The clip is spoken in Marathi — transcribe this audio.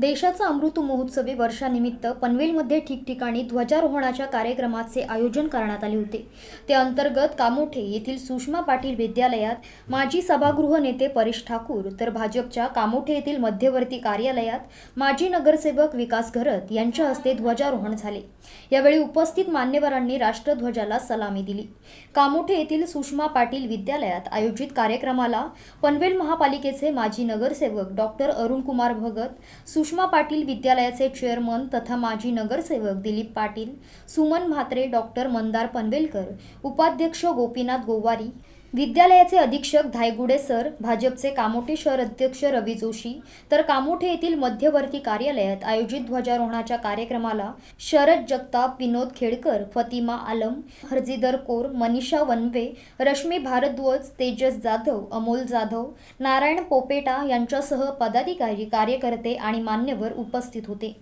देशाचा अमृत महोत्सवी वर्षानिमित्त पनवेलमध्ये ठिकठिकाणी ध्वजारोहणाच्या कार्यक्रमाचे आयोजन करण्यात आले होते त्याअंतर्गत अंतर्गत कामोठे येथील सुषमा पाटील विद्यालयात माजी सभागृह नेते परेश ठाकूर तर भाजपच्या कामोठे येथील मध्यवर्ती कार्यालयात माजी नगरसेवक विकास घरत यांच्या हस्ते ध्वजारोहण झाले यावेळी उपस्थित मान्यवरांनी राष्ट्रध्वजाला सलामी दिली कामोठे येथील सुषमा पाटील विद्यालयात आयोजित कार्यक्रमाला पनवेल महापालिकेचे माजी नगरसेवक डॉक्टर अरुणकुमार भगत सुषमा पाटील विद्यालयाचे चेअरमन तथा माजी नगरसेवक दिलीप पाटील सुमन म्हात्रे डॉक्टर मंदार पनवेलकर उपाध्यक्ष गोपीनाथ गोवारी विद्यालयाचे अधीक्षक धायगुडे सर भाजपचे कामोठे शहर अध्यक्ष रवी जोशी तर कामोठे येथील मध्यवर्ती कार्यालयात आयोजित ध्वजारोहणाच्या कार्यक्रमाला शरद जगताप विनोद खेडकर फतिमा आलम हरजीदर कोर मनीषा वनवे रश्मी भारद्वज तेजस जाधव अमोल जाधव नारायण पोपेटा यांच्यासह पदाधिकारी कार्यकर्ते आणि मान्यवर उपस्थित होते